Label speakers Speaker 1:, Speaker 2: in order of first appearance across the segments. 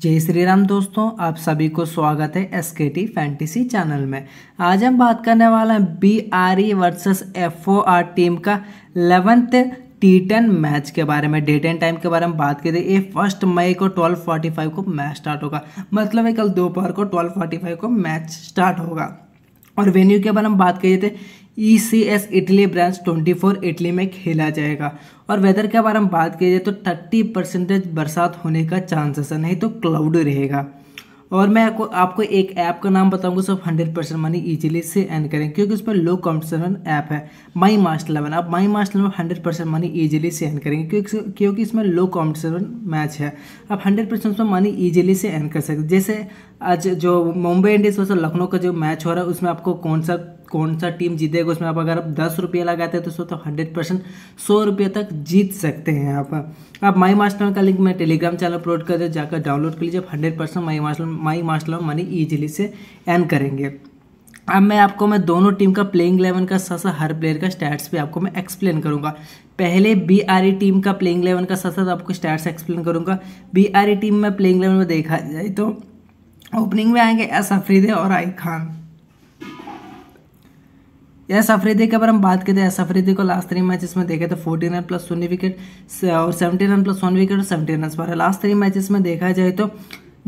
Speaker 1: जय श्री राम दोस्तों आप सभी को स्वागत है S K T fantasy channel में आज हम बात करने वाले हैं B R E versus F O R team का इलेवंथ टी टेन मैच के बारे में डेट एंड टाइम के बारे में बात करें ये फर्स्ट मई को 12:45 को मैच स्टार्ट होगा मतलब कल दोपहर को 12:45 को मैच स्टार्ट होगा और वेन्यू के बारे हम बात करिए तो E C S Italy branch 24 Italy में खेला जाएगा और वेदर के बारे में बात करिए तो 30 e परसेंटेज तो बरसात होने का चांसेस है नहीं तो क्लाउड रहेगा और मैं आपको आपको एक ऐप का नाम बताऊंगा सब हंड्रेड परसेंट मनी ईजिली से एन करें क्योंकि उस पर लो कॉम्पिटिशन ऐप है माई मास्टर लेवन आप my master eleven hundred percent money easily से एन करेंगे क्योंकि क्योंकि इसमें लो कॉम्पिटिशन मैच है आप हंड्रेड परसेंट उसमें मनी ईजिली से एन कर सकते जैसे आज जो मुंबई इंडियंस वर्सेज लखनऊ का जो मैच हो रहा है उसमें आपको कौन सा कौन सा टीम जीतेगा उसमें आप अगर आप दस रुपये लगाते हैं तो उसको तो हंड्रेड परसेंट सौ रुपये तक जीत सकते हैं आप आप माई मास्टर का लिंक मैं टेलीग्राम चैनल अपलोड कर दे जाकर डाउनलोड कर लीजिए आप hundred percent my master my master money easily से एन करेंगे अब मैं आपको मैं दोनों टीम का प्लेइंग इलेवन का साथ साथ हर प्लेयर का स्टैट्स भी आपको मैं एक्सप्लेन करूंगा पहले बी आर ई टीम का प्लेइंग इलेवन का साथ साथ आपको स्टैट्स एक्सप्लेन करूंगा बी आर ई टीम में प्लेइंग इलेवन में देखा जाए तो ओपनिंग में आएंगे एस अफरीदे और आई खान एस अफरीदी की अगर हम बात करें एस तो अफरीदी को लास्ट थ्री मैचेस में देखें तो फोर्टीन रन प्लस शून्य विकेट और seventy run plus one wicket और सेवेंटीन रन पर लास्ट थ्री मैचेस में देखा जाए तो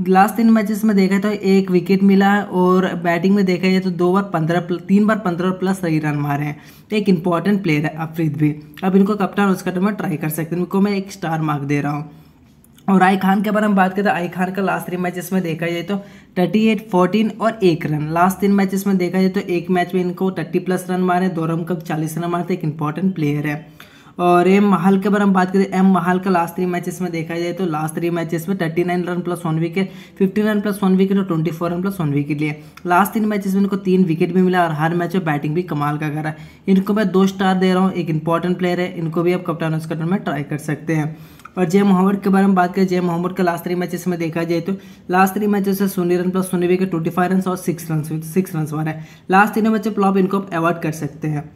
Speaker 1: लास्ट तीन मैचेस में देखा तो एक विकेट मिला है और बैटिंग में देखा जाए तो दो बार पंद्रह तीन बार पंद्रह प्लस सही रन मारे हैं तो एक इंपॉर्टेंट प्लेयर है अफरीद भी अब इनको कप्तान उसका मैं ट्राई कर सकते हैं इनको मैं एक स्टार मार्क दे रहा हूँ और आई खान के बारे में बात करें तो आई खान का लास्ट थ्री मैच में देखा जाए तो थर्टी एट फोर्टीन और एक रन लास्ट तीन मैच में देखा जाए तो एक मैच में इनको थर्टी प्लस रन मारे दो रन कप चालीस रन मारते एक इंपॉर्टेंट प्लेयर है और एम महाल के बारे में बात करें एम महाल का लास्ट थ्री मैचेस में देखा जाए तो लास्ट थ्री मैचेस में thirty nine run plus one wicket fifty run plus one wicket और twenty four run plus one wicket लिए लास्ट तीन मैचेस में इनको तीन विकेट भी मिला और हर मैच में बैटिंग भी कमाल का करा इनको मैं दो स्टार दे रहा हूँ एक इंपॉर्टेंट प्लेयर है इनको भी आप कप्टान उसका में ट्राई कर सकते हैं और जय मोहम्मद के बारे में बात करें जय मोहम्मद का लास्ट थ्री मैचेस में देखा जाए तो लास्ट थ्री मैचेस से शून्य रन प्लस शून्य के ट्वेंटी फाइव रन और सिक्स रन सिक्स रन मारे लास्ट तीनों मैच प्लॉप इनको आप अवॉइड कर सकते हैं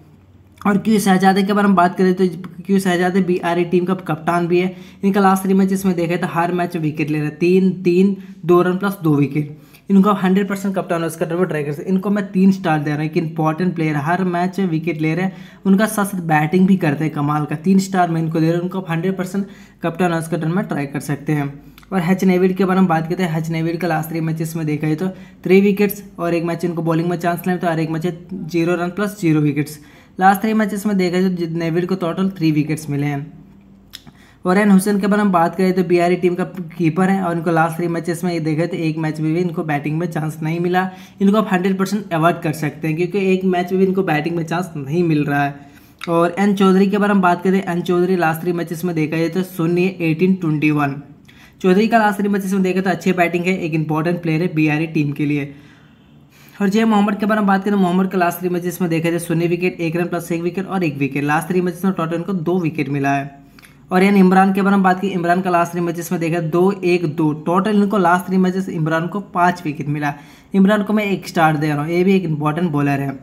Speaker 1: और क्यू शहजादे के बारे में बात करें तो क्यू शहजादे बी आर टीम का कप्तान भी है इनका लास्ट थ्री मैचेस में देखा तो हर मैच विकेट ले रहे हैं तीन तीन दो रन प्लस दो विकेट इनको आप हंड्रेड परसेंट कप्तान उसका वो ट्राई कर सकते इनको मैं तीन स्टार दे रहा हूँ कि इंपॉर्टेंट प्लेयर हर मैच में विकेट ले रहे हैं उनका साथ साथ बैटिंग भी करते हैं कमाल का तीन स्टार मैं इनको दे रहा हूँ उनको आप हंड्रेड परसेंट कप्तान उसका में ट्राई कर सकते हैं और हेच नेविड के बारे में बात करते हैं हच नेविड का लास्ट थ्री मैचेस में देखा जाए तो थ्री विकेट्स और एक मैच इनको बॉलिंग में चांस लें तो हर एक match zero run plus zero wickets last three matches में देखा जाए तो नेविड को टोटल थ्री विकेट्स मिले हैं औरन हुसैन के बारे में बात करें तो बिहारी टीम e का कीपर है और इनको लास्ट थ्री मैचेस में देखे तो एक मैच में भी इनको बैटिंग में चांस नहीं मिला इनको आप हंड्रेड परसेंट अवॉइड कर सकते हैं क्योंकि एक मैच में भी इनको बैटिंग में चांस नहीं मिल रहा है और एन चौधरी के बारे में बात करें N Chaudhary last three matches में देखा जाए तो शून्य एटीन ट्वेंटी वन चौधरी का लास्ट थ्री मैचेस में देखा तो अच्छी बैटिंग है एक इंपॉर्टेंट प्लेयर है बिहारी टीम e के लिए और जय मोहम्मद के बारे में बात करें मोहम्मद का लास्ट थ्री मैचेस में देखा जाए तो शून्य विकेट एक रन प्लस एक विकेट और एक विकेट लास्ट थ्री मैचेस में टोटल इनको दो विकेट मिला है और यानी इमरान के बारे में बात की इमरान का लास्ट थ्री मैचेस में देखा दो एक दो टोटल इनको लास्ट थ्री मैचेस इमरान को पाँच विकेट मिला इमरान को मैं एक स्टार दे रहा हूँ ये भी एक इम्पॉर्टेंट बॉलर है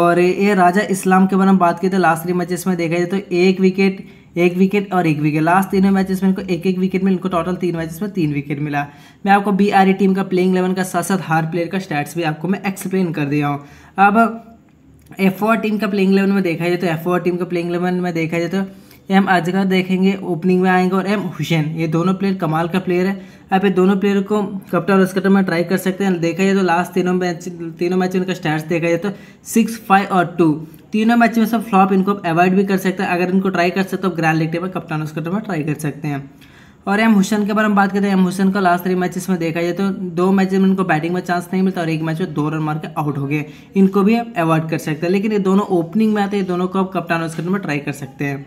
Speaker 1: और ये राजा इस्लाम के बारे में बात की तो लास्ट थ्री मैचेस में देखा जाए तो एक विकेट एक विकेट और एक विकेट लास्ट तीनों मैचेस में इनको एक एक विकेट में इनको टोटल तीन मैचेस में तीन विकेट मिला मैं आपको बी आर टीम का प्लेइंग इलेवन का साथ साथ हर प्लेयर का स्टैट्स भी आपको मैं एक्सप्लेन कर दिया हूँ अब एफ टीम का प्लेइंग इलेवन में देखा जाए तो एफ टीम का प्लेइंग इलेवन में देखा जाए तो एम अजगर देखेंगे ओपनिंग में आएंगे और एम हुसैन ये दोनों प्लेयर कमाल का प्लेयर है आप ये दोनों प्लेयर को कप्टन और स्कटर में ट्राई कर सकते हैं देखा जाए तो लास्ट तीनों मैच तीनों मैच में स्टैंड देखा जाए तो सिक्स फाइव और टू तीनों मैच में सब फ्लॉप इनको अवॉइड भी कर सकते हैं अगर इनको ट्राई कर सकते हो ग्रैंड लिग टेबल कप्तान और स्कटर में ट्राई कर सकते हैं और एम हुसैन के बारे में बात करते हैं एम हुसैन का लास्ट थ्री मैचेस में देखा जाए तो दो मैच में इनको बैटिंग में चांस नहीं मिलता और एक मैच में दो रन मार के आउट हो गए इनको भी आप अवॉइड कर सकते हैं लेकिन ये दोनों ओपनिंग में आते हैं दोनों को आप कप्तान और स्कटर में ट्राई कर सकते हैं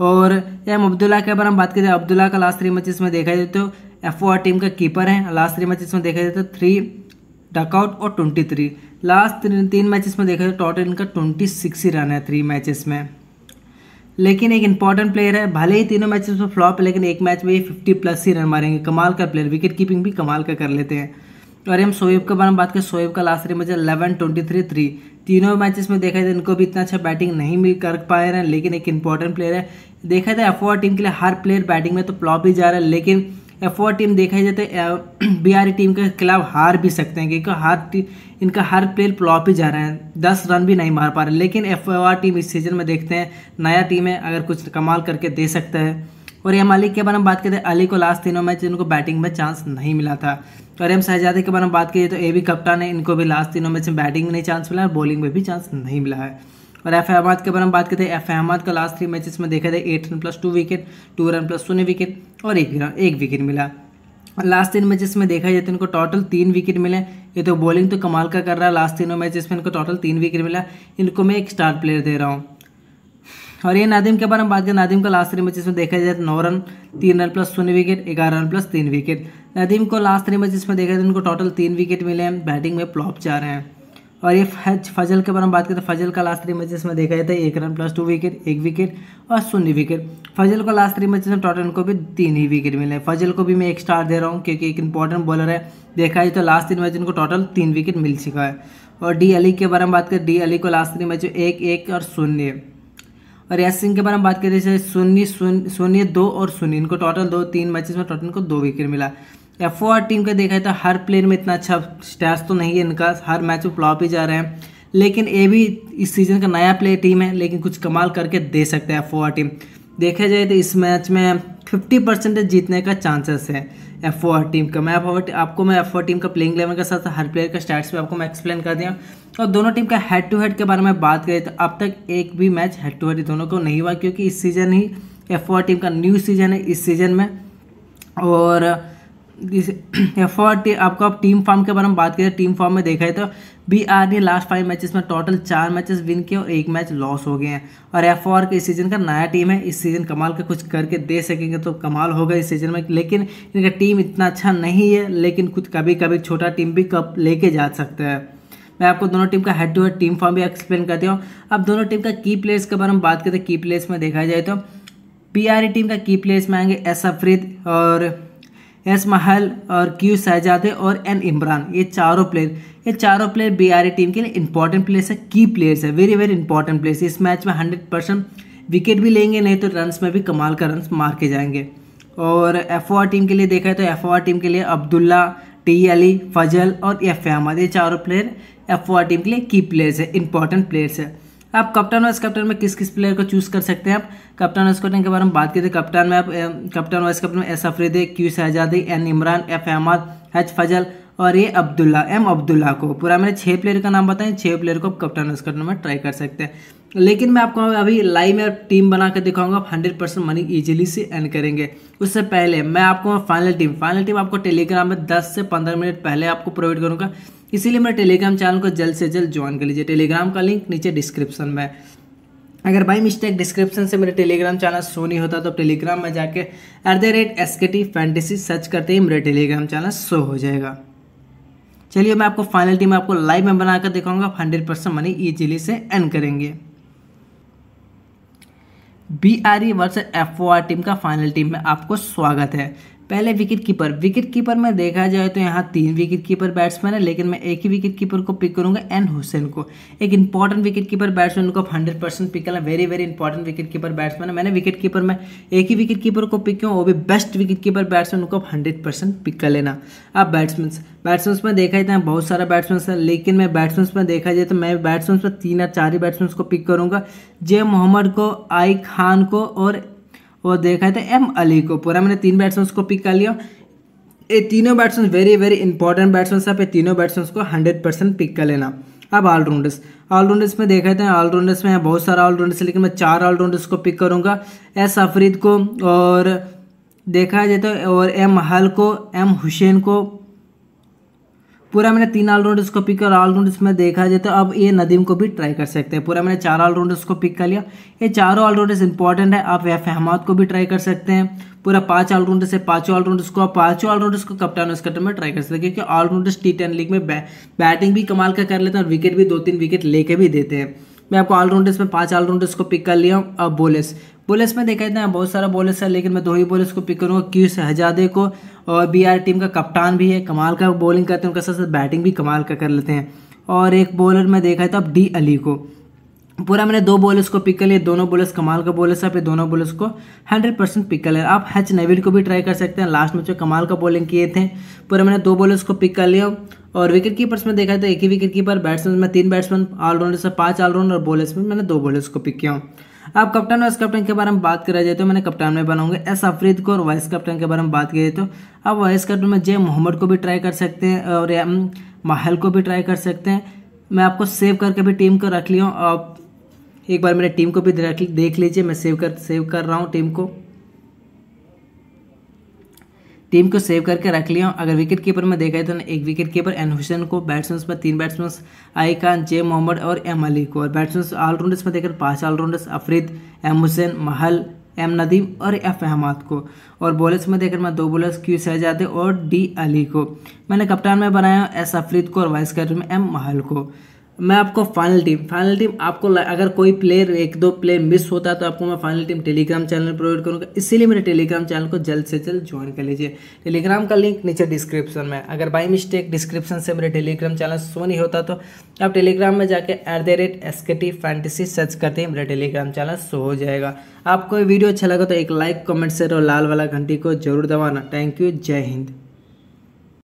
Speaker 1: और एम अब्दुल्ला के बारे में बात करें अब्दुल्ला का लास्ट थ्री मैचेस में देखा जाए तो एफ टीम का कीपर है लास्ट थ्री मैचेस में देखा जाए तो थ्री डकआउट और ट्वेंटी थ्री लास्ट तीन मैचेस में देखा जाए टोटल इनका ट्वेंटी सिक्स ही रन है थ्री मैचेस में लेकिन एक इंपॉर्टेंट प्लेयर है भले ही तीनों मैचेस में फ्लॉप है लेकिन एक मैच में ये फिफ्टी प्लस ही रन मारेंगे कमाल का प्लेयर विकेट कीपिंग भी कमाल का कर लेते हैं और तो हम सोएब के बारे में बात करें सोएब का लास्ट रेम मुझे इलेवन ट्वेंटी थ्री थ्री तीनों मैचेस में देखा जाए इनको भी इतना अच्छा बैटिंग नहीं मिल कर रहे हैं लेकिन एक इंपॉर्टेंट प्लेयर है देखा जाए एफ टीम के लिए हर प्लेयर बैटिंग में तो प्लॉप भी जा रहा है लेकिन एफ टीम देखा जाए तो बी टीम e के खिलाफ हार भी सकते हैं क्योंकि हर इनका हर प्लेयर प्लॉप ही जा रहा है दस रन भी नहीं मार पा रहे लेकिन एफ टीम इस सीजन में देखते हैं नया टीम है अगर कुछ कमाल करके दे सकता है और एम अली के बारे में बात करते हैं अली को लास्ट तीनों मैच इनको बैटिंग में चांस नहीं मिला था और एम शहजादे के बारे में बात की तो ए बी कप्तान है इनको भी लास्ट तीनों मैच में बैटिंग में नहीं चांस मिला और बॉलिंग में भी चांस नहीं मिला है और एफ अहमद के बारे में बात करते हैं एफ अहमद का लास्ट थ्री मैचेस में देखा थे eight run plus two wicket two run plus शून्य विकेट और एक रन एक विकेट मिला लास्ट तीन मैचेस में देखा जाए तो इनको टोटल तीन विकेट मिले ये तो बॉलिंग तो कमाल का कर रहा है लास्ट तीनों मैचेस में इनको टोटल तीन विकेट मिला इनको मैं एक स्टार प्लेयर दे रहा हूँ और ये नादिम के बारे में बात करें नादिम का लास्ट थ्री मैचेस में देखा जाए तो नौ रन तीन रन प्लस शून्य विकेट ग्यारह रन प्लस तीन विकेट नदीम को लास्ट थ्री मैचेस में देखा जाए तो उनको टोटल तीन विकेट मिले हैं बैटिंग में प्लॉप चार हैं और ये फजल के बारे में बात करें तो फजल का लास्ट थ्री मैचेस में देखा जाता तो है एक रन प्लस टू विकेट एक विकेट और शून्य विकेट फजल को लास्ट थ्री मैचेस में टोटल उनको भी तीन ही विकेट मिले फजल को भी मैं एक स्टार दे रहा हूँ क्योंकि एक इंपॉर्टेंट बॉलर है देखा जाए तो लास्ट तीन मैच उनको टोटल तीन विकेट मिल चुका है और डी अली के बारे में बात करें डी अली को लास्ट थ्री मैच एक एक और शून्य और सिंह के बारे में बात करें जैसे शून्य शून्य दो और शून्य इनको टोटल दो तीन मैचेस में टोटल इनको दो विकेट मिला एफ टीम का देखा तो हर प्लेयर में इतना अच्छा स्टैस तो नहीं है इनका हर मैच में फ्लॉप ही जा रहे हैं लेकिन ये भी इस सीज़न का नया प्लेयर टीम है लेकिन कुछ कमाल करके दे सकते हैं एफ टीम देखा जाए तो इस मैच में फिफ्टी परसेंटेज जीतने का चांसेस है एफ टीम का मैं अब आपको मैं एफ टीम का प्लेइंग इलेवन के साथ हर प्लेयर का स्टैट्स भी आपको मैं एक्सप्लेन कर दिया और दोनों टीम का हेड टू हेड के बारे में बात करें तो अब तक एक भी मैच हेड टू हेड दोनों को नहीं हुआ क्योंकि इस सीज़न ही एफ टीम का न्यू सीज़न है इस सीज़न में और एफर्ट आपका आप टीम फॉर्म के बारे में बात करें टीम फॉर्म में देखा है तो बी आर ने लास्ट फाइव मैचेस में टोटल चार मैचेस विन किए और एक मैच लॉस हो गए हैं और एफ आर के इस सीज़न का नया टीम है इस सीज़न कमाल का कुछ करके दे सकेंगे तो कमाल होगा इस सीज़न में लेकिन इनका टीम इतना अच्छा नहीं है लेकिन कुछ कभी कभी छोटा टीम भी कप लेके जा सकता है मैं आपको दोनों टीम का head to head team form भी एक्सप्लेन करती हूँ अब दोनों टीम का की प्लेयर्स के बारे में बात करते हैं की प्लेयर्स में देखा जाए तो पी टीम e का की प्लेयर्स में आएंगे एस अफरीद और एस महल और क्यू शहजादे और एन इमरान ये चारों प्लेयर ये चारों प्लेयर बी टीम के लिए इंपॉर्टेंट प्लेयर्स है की प्लेयर्स है वेरी वेरी इंपॉर्टेंट प्लेयर्स इस मैच में हंड्रेड परसेंट विकेट भी लेंगे नहीं तो रन्स में भी कमाल का रन मार के जाएंगे और एफ टीम के लिए देखा है तो एफ टीम के लिए अब्दुल्ला टी अली फजल और एफ अहमद ये चारों प्लेयर एफ टीम के लिए की प्लेयर्स है इंपॉर्टेंट प्लेयर्स है आप कप्टन वाइस कप्टन में किस किस प्लेयर को चूज कर सकते हैं आप कप्टन वाइस कप्टन के बारे में बात की थी कप्टन में आप कप्टन वाइस कप्टन में S Afridi Q Shahzadi N Imran F Ahmed H Fazal और ये अब्दुल्ला एम अब्दुल्ला को पूरा मैंने छः प्लेयर का नाम बताया छः प्लेयर को आप कप्टन वाइस कप्टन में ट्राई कर सकते हैं लेकिन मैं आपको अभी लाइव में टीम बना कर दिखाऊंगा आप हंड्रेड परसेंट मनी इजीली से अर्न करेंगे उससे पहले मैं आपको फाइनल टीम फाइनल टीम आपको टेलीग्राम में दस से पंद्रह मिनट पहले आपको प्रोवाइड करूँगा इसीलिए मेरे टेलीग्राम चैनल को जल्द से जल्द ज्वाइन कर लीजिए टेलीग्राम का लिंक नीचे डिस्क्रिप्शन में अगर बाई मिस्टेक डिस्क्रिप्शन से मेरे टेलीग्राम चैनल शो नहीं होता तो टेलीग्राम में जाके at the rate S K T fantasy search करते ही मेरे टेलीग्राम चैनल शो हो जाएगा चलिए मैं आपको फाइनल टीम आपको लाइव में बनाकर दिखाऊंगा हंड्रेड परसेंट मनी ईजिली से एन करेंगे बी आर ई वर्ष एफ ओ आर टीम का फाइनल टीम में आपको स्वागत है पहले विकेट कीपर विकेट कीपर में देखा जाए तो यहाँ तीन विकेट कीपर बैट्समैन है लेकिन मैं एक ही विकेट कीपर को पिक करूंगा एन हुसैन को एक इंपॉर्टेंट विकेट कीपर बैट्समैन को हंड्रेड परसेंट पिक करना very very important wicket keeper batsman है मैंने विकेट कीपर में एक ही विकेट कीपर को पिक किया वो भी बेस्ट विकेट कीपर बैट्समैन उनको हंड्रेड परसेंट पिक कर लेना अब बैट्समैन बैट्समैन में देखा जाता है बहुत सारा बैट्समैन है लेकिन मैं बैट्समैन में देखा जाए तो मैं बैट्समैन में तीन या चार ही बैट्समैन को पिक करूंगा जे मोहम्मद को आई खान को और वो देखा था एम अली को पूरा मैंने तीन बैट्समैन को पिक कर लिया ये तीनों batsman very very important batsman सब ये तीनों बैट्समैन को हंड्रेड परसेंट पिक कर लेना अब ऑलराउंडर्स ऑलराउंडर्स में देखा था ऑलराउंडर्स में बहुत सारे ऑलराउंडर्स लेकिन मैं चार ऑलराउंडर्स को पिक करूँगा एस अफरीद को और देखा जाए तो और एम हल को एम हुसैन को पूरा मैंने तीन ऑलराउंडर्स को पिक किया ऑलराउंडर्स में देखा जाए तो अब ये नदीम को भी ट्राई कर सकते हैं पूरा मैंने चार ऑलराउंडर्स को पिक कर लिया ये चारों ऑलराउंडर्स इंपॉर्टेंट है आप वह फहमाद को भी ट्राई कर सकते हैं पूरा पांच ऑलराउंडर्स है पांचों ऑलराउंडर्स को आप पांचों ऑलराउंडर्स को कप्तान में ट्राई कर सकते हैं क्योंकि ऑलराउंडर्स टी टेन लीग में बैटिंग भी कमाल का कर लेते हैं और विकेट भी दो तीन विकेट लेके भी देते हैं मैं आपको ऑलराउंडर्स में पांच ऑलराउंडर्स को पिक कर लिया हूँ अब बोलेस बोलेस में देखा जाए तो बहुत सारा बॉलर्स है लेकिन मैं दो ही बॉलर्स को पिक करूँगा क्यूस हजादे को और आर टीम का कप्तान भी है कमाल का बॉलिंग करते हैं उनके साथ साथ बैटिंग भी कमाल का कर लेते हैं और एक बॉलर में देखा है तो अब डी अली को पूरा मैंने दो बॉलर्स को पिक कर लिया दोनों बॉलर्स कमाल का बॉलर्स है दोनों बॉलर्स को 100 परसेंट पिक कर लिया आप हच नवीन को भी ट्राई कर सकते हैं लास्ट मैच में कमाल का बॉलिंग किए थे पूरा मैंने दो बॉलर्स को पिक कर लिया और विकेट कीपर्स में देखा तो एक ही विकेट कीपर बैट्समैन में तीन बैट्समैन ऑलराउंडर्स से पाँच ऑलराउंडर और बॉलर्स में मैंने दो बॉलर्स को पिक किया हूँ अब कप्तान वाइस कप्तान के बारे में बात करा जाए तो मैंने कप्तान में बनाऊंगे एस अफरीद को और वाइस कप्तान के बारे में बात करिए जाए तो आप वाइस कप्तान में जय मोहम्मद को भी ट्राई कर सकते हैं और माहल को भी ट्राई कर सकते हैं मैं आपको सेव करके भी टीम को रख लिया हूँ आप एक बार मेरे टीम को भी देख लीजिए मैं सेव कर सेव कर रहा हूँ टीम को टीम को सेव करके रख लिया अगर विकेट कीपर में देखा है तो एक विकेट कीपर एन हुसैन को बैट्समैन में तीन batsman I Khan J Mohammad और एम अली को और बैट्समैन ऑलराउंडर्स में देखकर पाँच ऑलराउंडर्स अफरीद एम हुसैन महल एम नदीम और एफ अहमद को और बॉलर्स में देखकर मैं दो बॉलर्स क्यू शहजादे और डी अली को मैंने कप्तान में बनाया एस अफरीद को और वाइस कैप्टन में एम महल को मैं आपको फाइनल टीम फाइनल टीम आपको अगर कोई प्लेयर एक दो प्लेयर मिस होता है तो आपको मैं final team Telegram channel provide करूँगा इसीलिए मेरे टेलीग्राम चैनल को जल्द से जल्द ज्वाइन कर लीजिए टेलीग्राम का लिंक नीचे डिस्क्रिप्शन में अगर बाई मिस्टेक डिस्क्रिप्शन से मेरे टेलीग्राम चैनल शो नहीं होता तो आप टेलीग्राम में जाकर at the rate S fantasy search करते ही मेरा टेलीग्राम चैनल शो हो जाएगा आपको वीडियो अच्छा लगा तो एक लाइक कमेंट शेयर और लाल वाला घंटी को जरूर दबाना थैंक यू जय हिंद